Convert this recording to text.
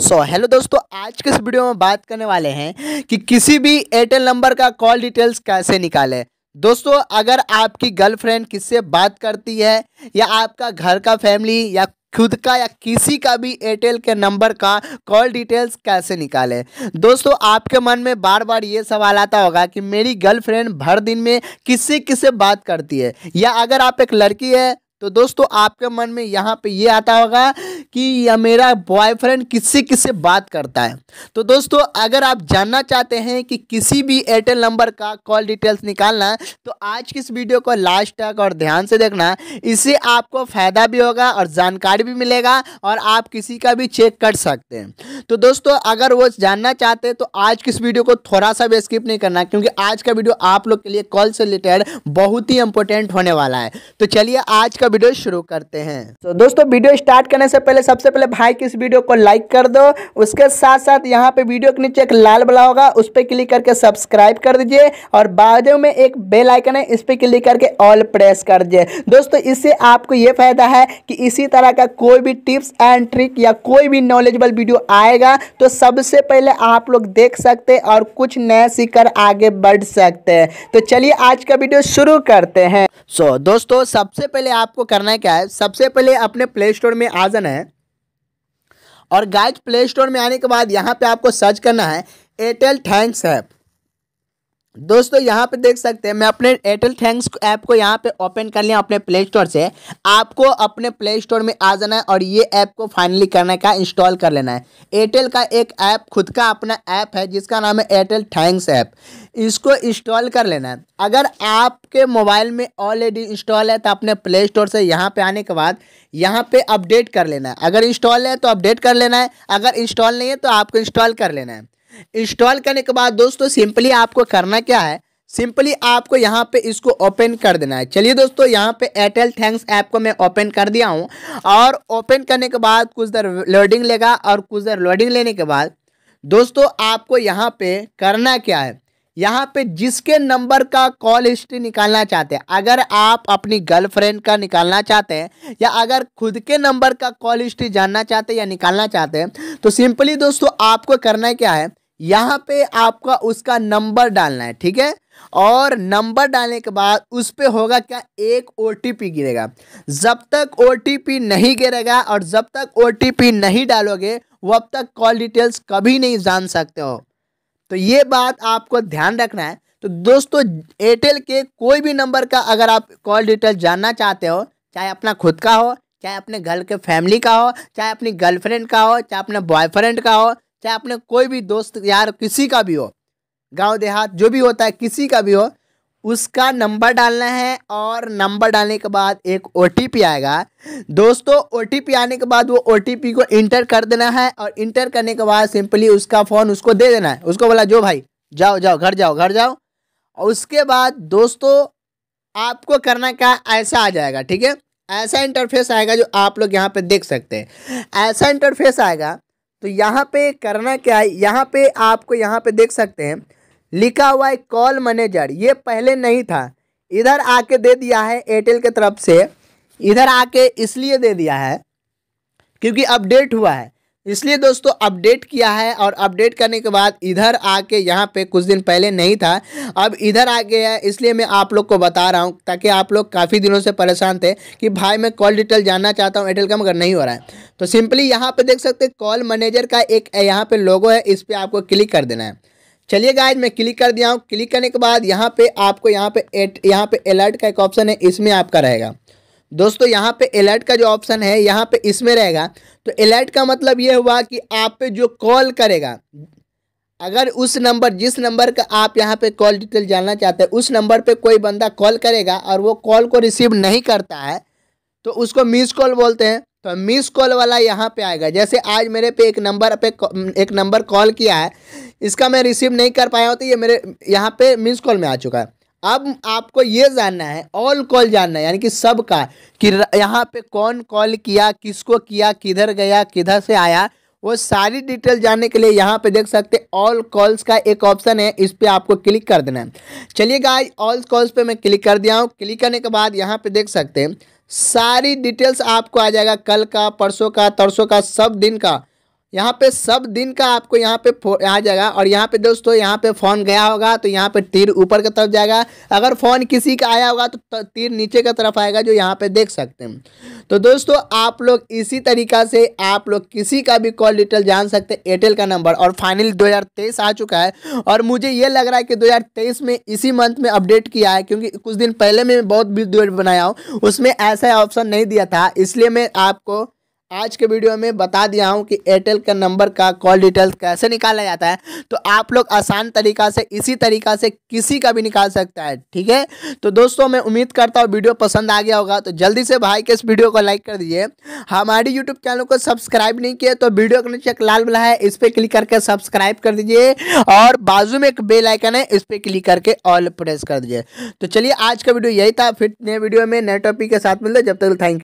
सो so, hello दोस्तों आज के इस वीडियो में बात करने वाले हैं कि किसी भी एयरटेल नंबर का कॉल डिटेल्स कैसे निकालें दोस्तों अगर आपकी गर्लफ्रेंड किससे बात करती है या आपका घर का फैमिली या खुद का या किसी का भी एयरटेल के नंबर का कॉल डिटेल्स कैसे निकालें दोस्तों आपके मन में बार बार ये सवाल आता होगा कि मेरी गर्लफ्रेंड भर दिन में किससे किससे बात करती है या अगर आप एक लड़की है तो दोस्तों आपके मन में यहाँ पे ये आता होगा कि यह मेरा बॉयफ्रेंड किससे किससे बात करता है तो दोस्तों अगर आप जानना चाहते हैं कि किसी भी एयरटेल नंबर का कॉल डिटेल्स निकालना तो आज की इस वीडियो को लास्ट तक और ध्यान से देखना इससे आपको फ़ायदा भी होगा और जानकारी भी मिलेगा और आप किसी का भी चेक कर सकते हैं तो दोस्तों अगर वो जानना चाहते हैं तो आज की इस वीडियो को थोड़ा सा भी स्किप नहीं करना क्योंकि आज का वीडियो आप लोग के लिए कॉल से रिलेटेड बहुत ही इंपॉर्टेंट होने वाला है तो चलिए आज का वीडियो शुरू करते हैं तो so, दोस्तों वीडियो स्टार्ट करने से पहले सबसे पहले भाई की इस वीडियो को लाइक कर दो उसके साथ साथ यहाँ पे वीडियो के नीचे एक लाल बला होगा उस पर क्लिक करके सब्सक्राइब कर दीजिए और बाजू में एक बेल आइकन है इस पर क्लिक करके ऑल प्रेस कर दीजिए दोस्तों इससे आपको ये फायदा है कि इसी तरह का कोई भी टिप्स एंड ट्रिक या कोई भी नॉलेजबल वीडियो आएगा तो सबसे पहले आप लोग देख सकते हैं और कुछ नया सीख आगे बढ़ सकते हैं तो चलिए आज का वीडियो शुरू करते हैं सो so, दोस्तों सबसे पहले आपको आपको करना है क्या है सबसे पहले अपने प्ले स्टोर में आ जाना है और गाइज प्ले स्टोर में आने के बाद यहाँ पे आपको सर्च करना है एयरटेल थैंक्स ऐप दोस्तों यहाँ पे देख सकते हैं मैं अपने एयरटेल थैंक्स ऐप को यहाँ पे ओपन कर लिया अपने प्ले स्टोर से आपको अपने प्ले स्टोर में आ जाना है और ये ऐप को फाइनली करने का इंस्टॉल कर लेना है एयरटेल का एक ऐप खुद का अपना ऐप है जिसका नाम है एयरटेल थैंक्स ऐप इसको इंस्टॉल कर लेना है अगर आपके मोबाइल में ऑलरेडी इंस्टॉल है तो अपने प्ले स्टोर से यहाँ पर आने के बाद यहाँ पर अपडेट कर लेना है अगर इंस्टॉल है तो अपडेट कर लेना है अगर इंस्टॉल नहीं है तो आपको इंस्टॉल कर लेना है इंस्टॉल करने के बाद दोस्तों सिंपली आपको करना क्या है सिंपली आपको यहाँ पे इसको ओपन कर देना है चलिए दोस्तों यहाँ पे एयरटेल थैंक्स ऐप को मैं ओपन कर दिया हूँ और ओपन करने के बाद कुछ देर लोडिंग लेगा और कुछ देर लोडिंग लेने के बाद दोस्तों आपको यहाँ पे करना क्या है यहाँ पे जिसके नंबर का कॉल हिस्ट्री निकालना चाहते हैं अगर आप अपनी गर्लफ्रेंड का निकालना चाहते हैं या अगर खुद के नंबर का कॉल हिस्ट्री जानना चाहते हैं या निकालना चाहते हैं तो सिंपली दोस्तों आपको करना क्या है यहाँ पे आपका उसका नंबर डालना है ठीक है और नंबर डालने के बाद उस पर होगा क्या एक ओ गिरेगा जब तक ओ नहीं गिरेगा और जब तक ओ नहीं डालोगे वब तक कॉल डिटेल्स कभी नहीं जान सकते हो तो ये बात आपको ध्यान रखना है तो दोस्तों एयरटेल के कोई भी नंबर का अगर आप कॉल डिटेल जानना चाहते हो चाहे अपना खुद का हो चाहे अपने घर के फैमिली का हो चाहे अपनी गर्लफ्रेंड का हो चाहे अपने बॉयफ्रेंड का हो चाहे अपने कोई भी दोस्त यार किसी का भी हो गांव देहात जो भी होता है किसी का भी हो उसका नंबर डालना है और नंबर डालने के बाद एक ओ आएगा दोस्तों ओ आने के बाद वो ओ को इंटर कर देना है और इंटर करने के बाद सिंपली उसका फ़ोन उसको दे देना है उसको बोला जो भाई जाओ जाओ घर जाओ घर जाओ और उसके बाद दोस्तों आपको करना क्या ऐसा आ जाएगा ठीक है ऐसा इंटरफेस आएगा जो आप लोग यहाँ पर देख सकते हैं ऐसा इंटरफेस आएगा तो यहाँ पे करना क्या है यहाँ पे आपको यहाँ पे देख सकते हैं लिखा हुआ है कॉल मैनेजर ये पहले नहीं था इधर आके दे दिया है एयरटेल के तरफ से इधर आके इसलिए दे दिया है क्योंकि अपडेट हुआ है इसलिए दोस्तों अपडेट किया है और अपडेट करने के बाद इधर आके यहाँ पे कुछ दिन पहले नहीं था अब इधर आ गया है इसलिए मैं आप लोग को बता रहा हूँ ताकि आप लोग काफ़ी दिनों से परेशान थे कि भाई मैं कॉल डिटेल जानना चाहता हूँ एयरटेल का मगर नहीं हो रहा है तो सिंपली यहाँ पे देख सकते कॉल मैनेजर का एक यहाँ पर लोगो है इस पर आपको क्लिक कर देना है चलिए गाइज मैं क्लिक कर दिया हूँ क्लिक करने के बाद यहाँ पे आपको यहाँ पे एट यहाँ पे अलर्ट का एक ऑप्शन है इसमें आपका रहेगा दोस्तों यहाँ पे एलर्ट का जो ऑप्शन है यहाँ पे इसमें रहेगा तो एलर्ट का मतलब ये हुआ कि आप पे जो कॉल करेगा अगर उस नंबर जिस नंबर का आप यहाँ पे कॉल डिटेल जानना चाहते हैं उस नंबर पे कोई बंदा कॉल करेगा और वो कॉल को रिसीव नहीं करता है तो उसको मिस कॉल बोलते हैं तो मिस कॉल वाला यहाँ पे आएगा जैसे आज मेरे पे एक नंबर पे एक नंबर कॉल किया है इसका मैं रिसीव नहीं कर पाया हूँ तो ये मेरे यहाँ पे मिस कॉल में आ चुका है अब आपको ये जानना है ऑल कॉल जानना है यानी कि सब का कि यहाँ पे कौन कॉल किया किसको किया किधर गया किधर से आया वो सारी डिटेल जानने के लिए यहाँ पे देख सकते हैं ऑल कॉल्स का एक ऑप्शन है इस पर आपको क्लिक कर देना है चलिए गाइस ऑल कॉल्स पे मैं क्लिक कर दिया हूँ क्लिक करने के बाद यहाँ पे देख सकते हैं सारी डिटेल्स आपको आ जाएगा कल का परसों का तरसों का सब दिन का यहाँ पे सब दिन का आपको यहाँ पे आ जाएगा और यहाँ पे दोस्तों यहाँ पे फ़ोन गया होगा तो यहाँ पे तीर ऊपर की तरफ जाएगा अगर फ़ोन किसी का आया होगा तो तीर नीचे की तरफ आएगा जो यहाँ पे देख सकते हैं तो दोस्तों आप लोग इसी तरीका से आप लोग किसी का भी कॉल डिटेल जान सकते हैं एयरटेल का नंबर और फाइनली दो आ चुका है और मुझे ये लग रहा है कि दो में इसी मंथ में अपडेट किया है क्योंकि कुछ दिन पहले मैं बहुत वीडियो बनाया हूँ उसमें ऐसा ऑप्शन नहीं दिया था इसलिए मैं आपको आज के वीडियो में बता दिया हूँ कि एयरटेल का नंबर का कॉल डिटेल्स कैसे निकाला जाता है तो आप लोग आसान तरीका से इसी तरीका से किसी का भी निकाल सकता है ठीक है तो दोस्तों मैं उम्मीद करता हूँ वीडियो पसंद आ गया होगा तो जल्दी से भाई के इस वीडियो को लाइक कर दीजिए हमारे यूट्यूब चैनल को सब्सक्राइब नहीं किया तो वीडियो का नीचे एक लाल बला है इस पर क्लिक करके सब्सक्राइब कर दीजिए और बाजू में एक बेलाइकन है इस पर क्लिक करके ऑल प्रेस कर दीजिए तो चलिए आज का वीडियो यही था फिर नए वीडियो में नए टॉपिक के साथ मिलते जब तक थैंक